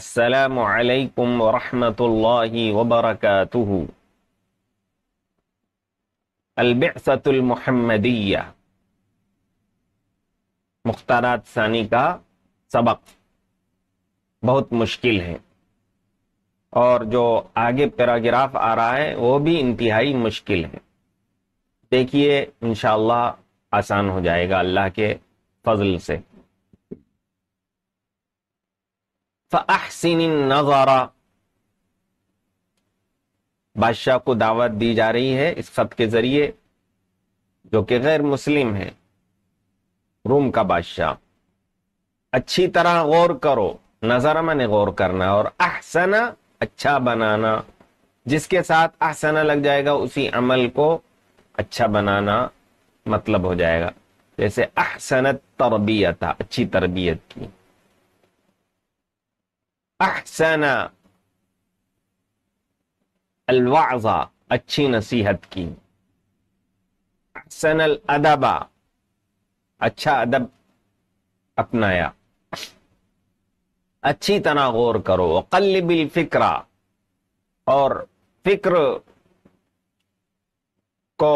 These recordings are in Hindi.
আসসালামু আলাইকুম রহমতুল্লাহি ওবরাকাতুহু अलबिसातुल मुहम्मदिया मुख्तारात सानी का सबक बहुत मुश्किल है और जो आगे पैराग्राफ आ रहा है वो भी इंतहाई मुश्किल है देखिए इन आसान हो जाएगा अल्लाह के फजल से फिन नज़ारा बादशाह को दावत दी जा रही है इस खत के जरिए जो कि गैर मुस्लिम है रूम का बादशाह अच्छी तरह गौर करो नजर मैंने गौर करना और अहसना अच्छा बनाना जिसके साथ अहसना लग जाएगा उसी अमल को अच्छा बनाना मतलब हो जाएगा जैसे अहसनत तरबियत अच्छी तरबियत की अहसना अलवाजा अच्छी नसीहत की अहसन अदबा अच्छा अदब अपनाया अच्छी तरह गौर करो कल्बिल फिक्रा और फिक्र को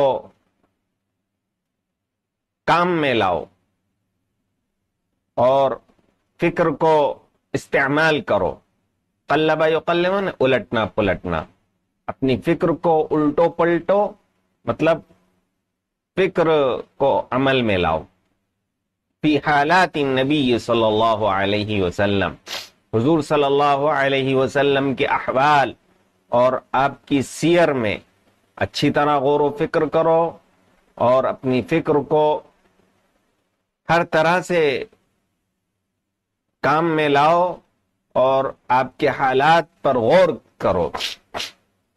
काम में लाओ और फिक्र को इस्तेमाल करो कल्लबा ने उलटना पुलटना अपनी फिक्र को उल्टो पलटो मतलब फिक्र को अमल में लाओ फी हालात नबी सल्लल्लाहु अलैहि वसल्लम हुजूर सल्लल्लाहु अलैहि वसल्लम के अहवाल और आपकी सियर में अच्छी तरह गौर फिक्र करो और अपनी फिक्र को हर तरह से काम में लाओ और आपके हालात पर गौर करो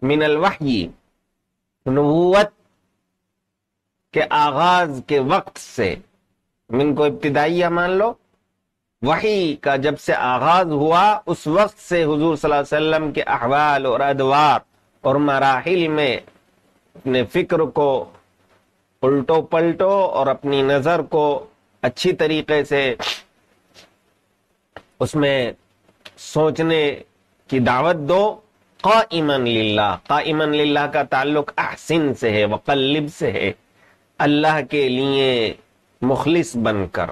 मिनल वही नबूत के आगाज के वक्त से मिन को इब्तदाइया मान लो वही का जब से आगाज हुआ उस वक्त से हुजूर सल्लल्लाहु अलैहि वसल्लम के अहवाल और अदवार और मराहल में अपने फिक्र को उल्टो पलटो और अपनी नज़र को अच्छी तरीके से उसमें सोचने की दावत दो का ईमन ला का ईमन ला का ताल्लुक अहसिन से है वकल्लिब से है अल्लाह के लिए मुखलिस बनकर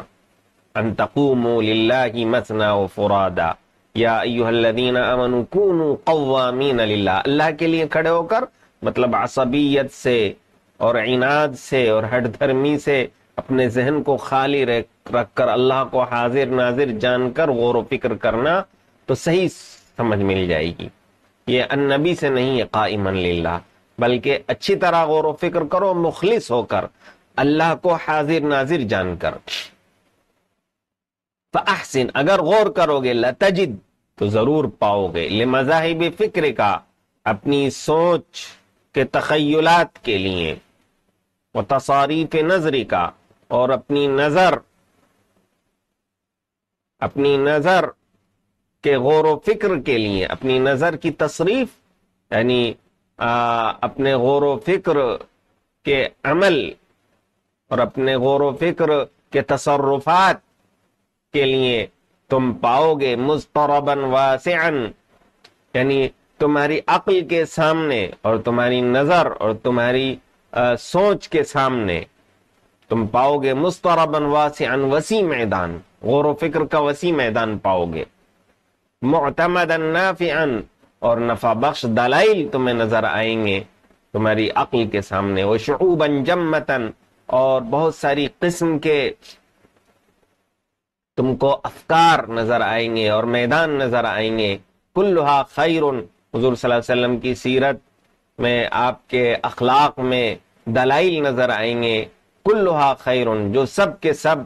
अनतकूम ला की मसना व फुरादा या अल्लाह के लिए खड़े होकर मतलब असबियत से और इनाद से और हट धर्मी से अपने जहन को खाली रख कर अल्लाह को हाजिर नाजिर जानकर गौर व फिक्र करना तो सही समझ मिल जाएगी ये अनबी से नहीं है कायमन ला बल्कि अच्छी तरह गौर व फिक्र करो मुखलिस होकर अल्लाह को हाजिर नाजिर जानकर फहसिन अगर गौर करोगे लतजिद तो जरूर पाओगे ले मजाहिब फिक्र का अपनी सोच के तखयलात के लिए व तसारीफ नजरी का और अपनी नजर अपनी नजर के गौर व फिक्र के लिए अपनी नजर की तशरीफ यानी अपने गौर व फिक्र के अमल और अपने गौर व फिक्र के तसरुफात के लिए तुम पाओगे मुस्तरबन वासन यानी तुम्हारी अक्ल के सामने और तुम्हारी नजर और तुम्हारी आ, सोच के सामने तुम पाओगे मुस्तरबन अन वसी मैदान गौर फिक्र का वसी मैदान पाओगे मोतमदन और नफा बख्श दलाइल तुम्हें नजर आएंगे तुम्हारी अक्ल के सामने वो शुबन जमतन और बहुत सारी किस्म के तुमको अफकार नजर आएंगे और मैदान नजर आएंगे कुल्लहा खैर हजूर वसल्लम की सीरत में आपके अखलाक में दलाइल नजर आएंगे कुल्लुहा खैर जो सब के सब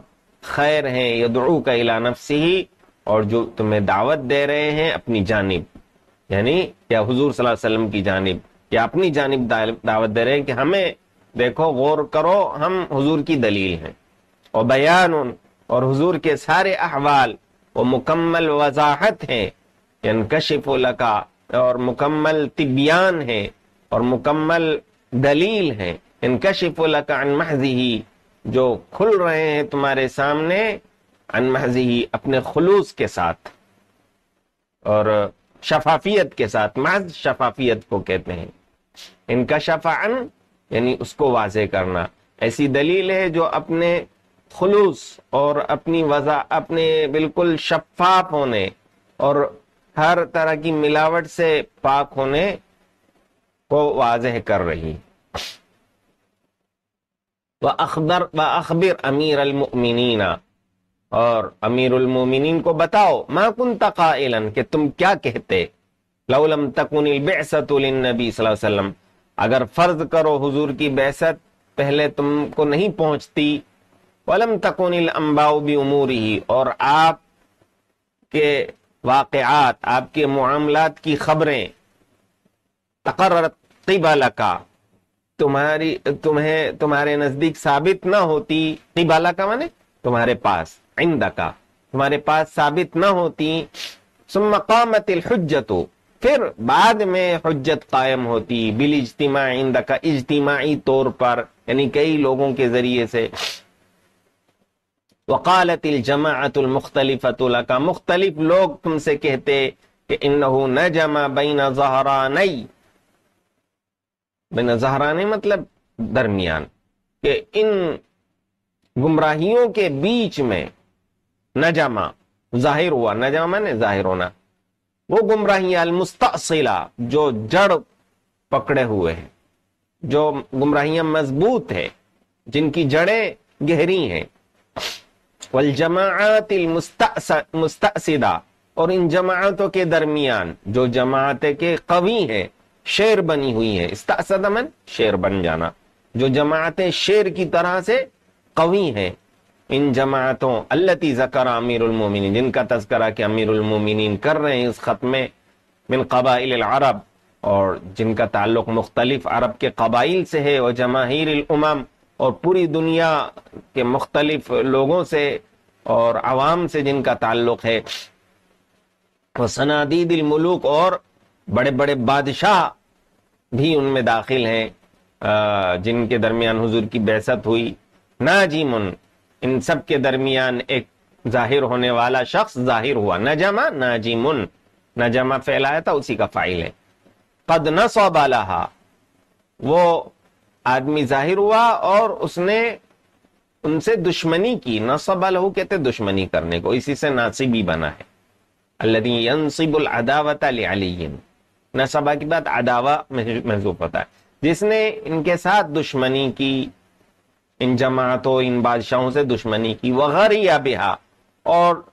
खैर हैं यदरू का इला नफसी ही और जो तुम्हें दावत दे रहे हैं अपनी जानब यानी या हजूर सल्लल्लाहु की जानब या अपनी जानब दावत दे रहे हैं कि हमें देखो गौर करो हम हजूर की दलील हैं और बयान उन और हजूर के सारे अहवाल वो मुकम्मल वजाहत हैं यनकशिफ लका और मुकम्मल तिबियान है और मुकम्मल दलील है अन महजी जो खुल रहे हैं तुम्हारे सामने महजी अपने खुलूस के साथ और शफाफियत के साथ महज शफाफियत को कहते हैं इनका शफान यानी उसको वाजे करना ऐसी दलील है जो अपने खुलूस और अपनी वजह अपने बिल्कुल शफाफ होने और हर तरह की मिलावट से पाक होने को वाजह कर रही व अखबर व अखबिर अमीर अलमिन और अमीर उलमोमिन को बताओ मा कुन तकाइलन के तुम क्या कहते लौलम तकुनबी वसल्लम अगर फर्ज करो हजूर की बेसत पहले तुमको नहीं पहुंचती वलम तकुनिल अम्बाउ भी उमूर ही और आप के वाकत आपके मामलात की खबरें तकर्रत का तुम्हारी तुम्हें तुम्हारे नजदीक साबित ना होती निबाला का माने तुम्हारे पास आइंदा का तुम्हारे पास साबित ना होती सुमकामतिल फिर बाद में हजत कायम होती बिल इज्तिमा इंदा का इज्तिमाई तौर पर यानी कई लोगों के जरिए से वकालतिल जमातुल मुख्तलिफतुल का मुख्तलिफ लोग तुमसे कहते कि इन न जमा न जहरा नई बिन जहरान मतलब दरमियान के इन गुमराहियों के बीच में नजामा जाहिर हुआ नजामा ने जाहिर होना वो गुमराहियां जो जड़ पकड़े हुए हैं जो गुमराहियां मजबूत है जिनकी जड़ें गहरी हैं वल और इन जमातों के दरमियान जो जमात के कवी हैं शेर बनी हुई है इस्तासदमन शेर बन जाना जो जमातें शेर की तरह से कवी हैं इन जमातों अल्लती जकर उलमोमिन जिनका तस्करा के अमीरमिन कर रहे हैं इस ख़त में बिन कबाइल अरब और जिनका ताल्लुक मुख्तलिफ अरब के कबाइल से है और जमाहिर उमम और पूरी दुनिया के मुख्तलिफ लोगों से और आवाम से जिनका ताल्लुक है वो सनादीदिल मलूक और बड़े बड़े बादशाह भी उनमें दाखिल हैं जिनके दरमियान हुजूर की बहसत हुई नाजिम इन सब के दरमियान एक जाहिर होने वाला शख्स जाहिर हुआ नजमा नाजिमुन नजमा फैलाया था उसी का फाइल है कद न सौबाला वो आदमी जाहिर हुआ और उसने उनसे दुश्मनी की नसबल हो कहते दुश्मनी करने को इसी से नासिबी बना है अल्लादीसिबुल अदावत अलियन नसबा की बात अदावा महसूब होता है जिसने इनके साथ दुश्मनी की इन जमातों इन बादशाहों से दुश्मनी की वगैर या बिहा और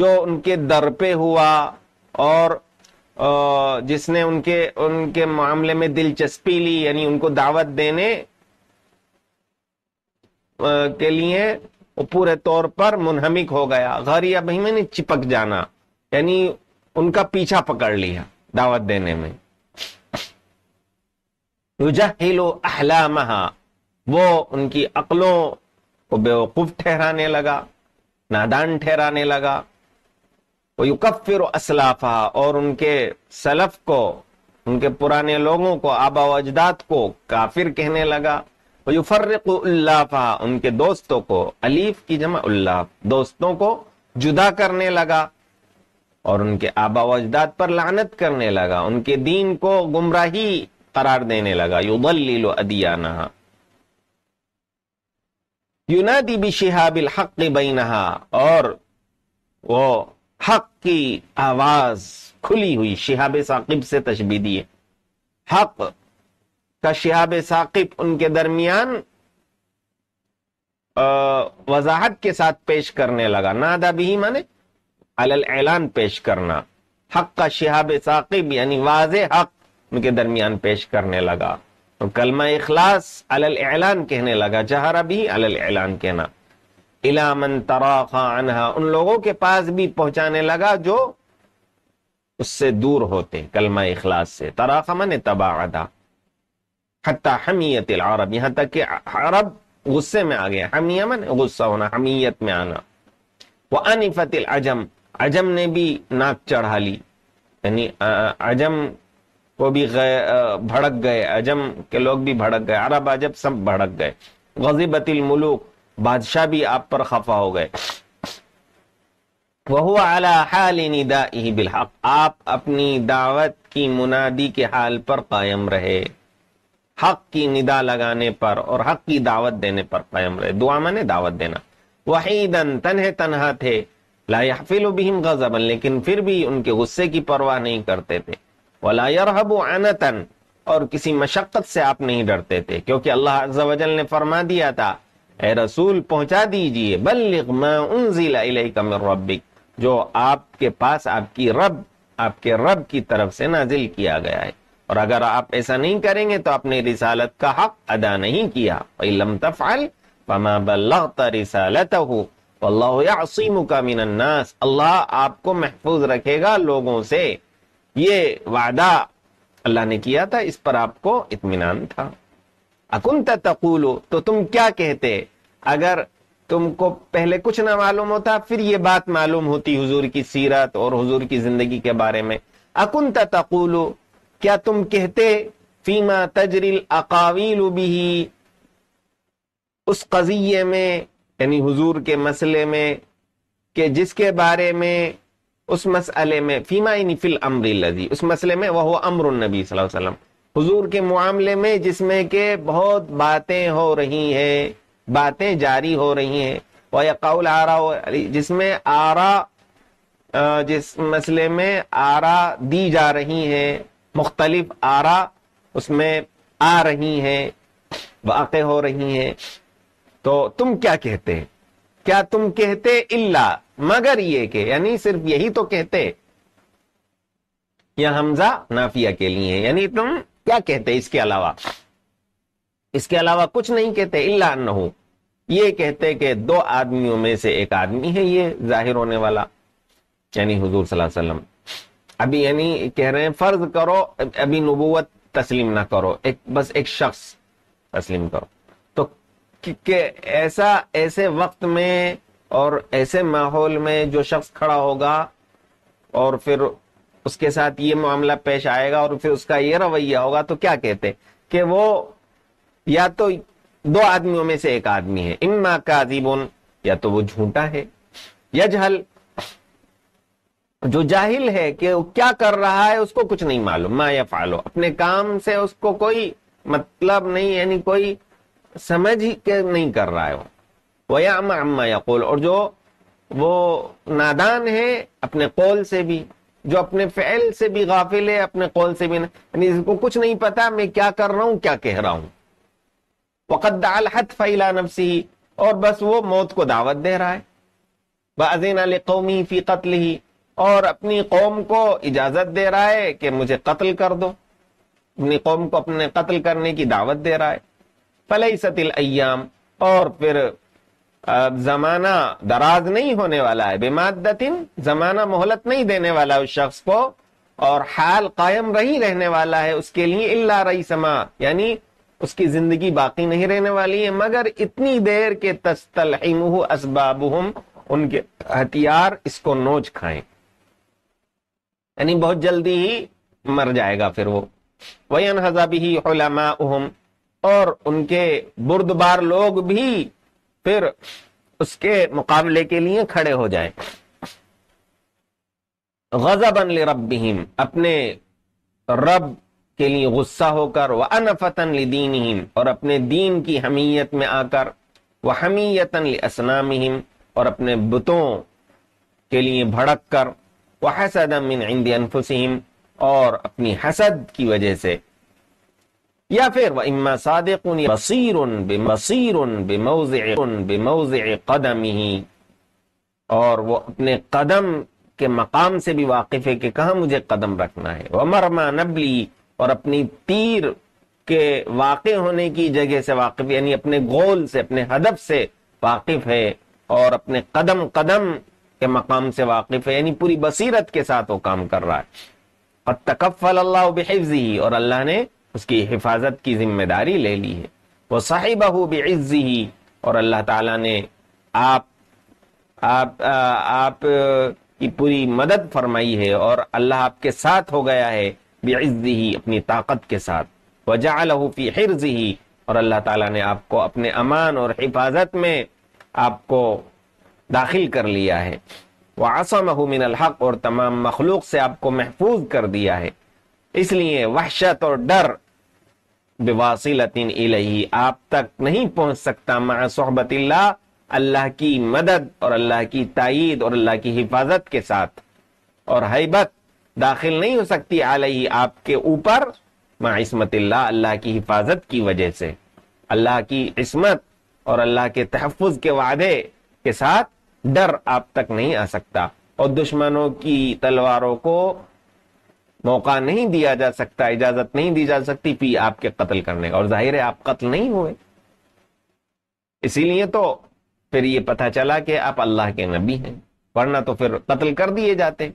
जो उनके दर पे हुआ और जिसने उनके उनके मामले में दिलचस्पी ली यानी उनको दावत देने के लिए पूरे तौर पर मुनहमिक हो गया गैर या बही चिपक जाना यानी उनका पीछा पकड़ लिया दावत देने में युजहिलो अहलामहा वो उनकी अकलों को बेवकूफ ठहराने लगा नादान ठहराने लगा वो युकफिर असलाफा और उनके सलफ को उनके पुराने लोगों को आबा अजदाद को काफिर कहने लगा वो युफर्रक उल्लाफा उनके दोस्तों को अलीफ की जमा उल्लाफ दोस्तों को जुदा करने लगा और उनके आबा अजदाद पर लानत करने लगा उनके दीन को गुमराही करार देने लगा युबल्लो अदियाना युनादी शिहाबिल हक बैनहा और वो हक की आवाज खुली हुई शिहाब साकिब से तशबी दिए हक का शिहाब साकिब उनके दरमियान वजाहत के साथ पेश करने लगा नादा भी माने अल ऐलान पेश करना हक का शिहाब साकिब यानी वाज हक उनके दरमियान पेश करने लगा तो कलमा इखलास अल ऐलान कहने लगा जहरा भी अल ऐलान कहना इलामन तरा खाना उन लोगों के पास भी पहुंचाने लगा जो उससे दूर होते कलमा इखलास से तराखा मन तबादा हत्या हमीयत अरब यहां तक कि अरब गुस्से में आ गया हमिया गुस्सा होना हमीयत में आना वह अनिफत अजम अजम ने भी नाक चढ़ा ली यानी अजम को भी भड़क गए अजम के लोग भी भड़क गए अरब अजब सब भड़क गए गजीबतिल मुलूक बादशाह भी आप पर खफा हो गए वह अला बिलहक आप अपनी दावत की मुनादी के हाल पर कायम रहे हक की निदा लगाने पर और हक की दावत देने पर कायम रहे दुआ मैंने दावत देना वही दन तनहे तनहा थे लाफिल बिहिम गजबन लेकिन फिर भी उनके गुस्से की परवाह नहीं करते थे वला यरहब अनतन और किसी मशक्क़त से आप नहीं डरते थे क्योंकि अल्लाह अजल ने फरमा दिया था ए रसूल पहुंचा दीजिए बल्लिग जो आपके पास आपकी रब आपके रब की तरफ से नाजिल किया गया है और अगर आप ऐसा नहीं करेंगे तो आपने रिसालत का हक अदा नहीं किया रिसालत हो अल्लाहसीमुकामिनन्नास अल्लाह आपको महफूज रखेगा लोगों से ये वादा अल्लाह ने किया था इस पर आपको इतमान था अकुन तकूलो तो तुम क्या कहते अगर तुमको पहले कुछ ना मालूम होता फिर ये बात मालूम होती हुजूर की सीरत और हुजूर की जिंदगी के बारे में अकुन तकूलो क्या तुम कहते फीमा तजरिल अकावील उस कजिये में यानी हुजूर के मसले में के जिसके बारे में उस मसले में फीमा फिल अमर लजी उस मसले में वह अमर नबी वसल्लम हुजूर के मामले में जिसमें के बहुत बातें हो रही हैं बातें जारी हो रही हैं वह कौल आरा जिसमें आरा जिस मसले में आरा दी जा रही है मुख्तलिफ आरा उसमें आ रही हैं वाक़ हो रही हैं तो तुम क्या कहते क्या तुम कहते इल्ला मगर ये के यानी सिर्फ यही तो कहते या हमजा नाफिया के लिए यानी तुम क्या कहते इसके अलावा इसके अलावा कुछ नहीं कहते इल्ला हो ये कहते कि दो आदमियों में से एक आदमी है ये जाहिर होने वाला यानी हुजूर सल्लल्लाहु अलैहि वसल्लम अभी यानी कह रहे हैं फर्ज करो अभी नबूवत तस्लीम ना करो एक बस एक शख्स तस्लीम करो कि, ऐसा ऐसे वक्त में और ऐसे माहौल में जो शख्स खड़ा होगा और फिर उसके साथ ये मामला पेश आएगा और फिर उसका ये रवैया होगा तो क्या कहते कि वो या तो दो आदमियों में से एक आदमी है इन माँ इम्मा काजीबुन या तो वो झूठा है या जहल जो जाहिल है कि वो क्या कर रहा है उसको कुछ नहीं मालूम माँ या फालो अपने काम से उसको कोई मतलब नहीं यानी कोई समझ ही के नहीं कर रहा है वो वयामा अम्मा कौल और जो वो नादान है अपने कौल से भी जो अपने फैल से भी गाफिल है अपने कौल से भी यानी इसको कुछ नहीं पता मैं क्या कर रहा हूँ क्या कह रहा हूँ वक़द हथ फैला नफसी और बस वो मौत को दावत दे रहा है बाजीन कौमी फी कत्ल ही और अपनी कौम को इजाजत दे रहा है कि मुझे कत्ल कर दो अपनी कौम को अपने कत्ल करने की दावत दे रहा है फलई अयाम और फिर जमाना दराज नहीं होने वाला है बेमादतिन जमाना मोहलत नहीं देने वाला उस शख्स को और हाल कायम रही रहने वाला है उसके लिए इल्ला रही समा यानी उसकी जिंदगी बाकी नहीं रहने वाली है मगर इतनी देर के तस्तल असबाब उनके हथियार इसको नोच खाएं यानी बहुत जल्दी ही मर जाएगा फिर वो वही हजाबी ही और उनके बुर्दबार लोग भी फिर उसके मुकाबले के लिए खड़े हो जाए गजबन रबीम अपने रब के लिए गुस्सा होकर व अनफतन दीनहीम और अपने दीन की हमीयत में आकर व हमीयतन असनामहीम और अपने बुतों के लिए भड़क कर वह हसद मिन इंदी अनफुसहीम और अपनी हसद की वजह से या फिर वह इम्मा सादिकुन बसीर बसीर बेमौज बेमौज कदम ही और वो अपने कदम के मकाम से भी वाकिफ है कि कहा मुझे कदम रखना है वह मरमा नबली और अपनी तीर के वाक़ होने की जगह से वाकिफ यानी अपने गोल से अपने हदफ से वाकिफ है और अपने कदम कदम के मकाम से वाकिफ है यानी पूरी बसीरत के साथ वो काम कर रहा है और तकफल अल्लाह बेहजी और अल्लाह ने उसकी हिफाजत की जिम्मेदारी ले ली है वह साहिबहू बेज़ी ही और अल्लाह ताला ने आप आप आ, आप की पूरी मदद फरमाई है और अल्लाह आपके साथ हो गया है बेज़ी ही अपनी ताकत के साथ वजा लहूफ़ी ही और अल्लाह ताला ने आपको अपने अमान और हिफाजत में आपको दाखिल कर लिया है वह आसमहू मिनल हक और तमाम मखलूक से आपको महफूज कर दिया है इसलिए वहशत और डर बेवासिलतिन इलही आप तक नहीं पहुंच सकता मा सोहबत अल्लाह की मदद और अल्लाह की तइद और अल्लाह की हिफाजत के साथ और हैबत दाखिल नहीं हो सकती आलही आपके ऊपर इसमत अल्लाह की हिफाजत की वजह से अल्लाह की इसमत और अल्लाह के तहफ़ के वादे के साथ डर आप तक नहीं आ सकता और दुश्मनों की तलवारों को मौका नहीं दिया जा सकता इजाजत नहीं दी जा सकती पी आपके कत्ल करने का और जाहिर है आप कत्ल नहीं हुए इसीलिए तो फिर ये पता चला कि आप अल्लाह के नबी हैं वरना तो फिर कत्ल कर दिए जाते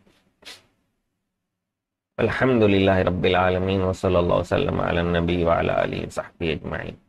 अलहमदिल्ला रबीआलमीन वसलम नबी वाली साहब अजमाइन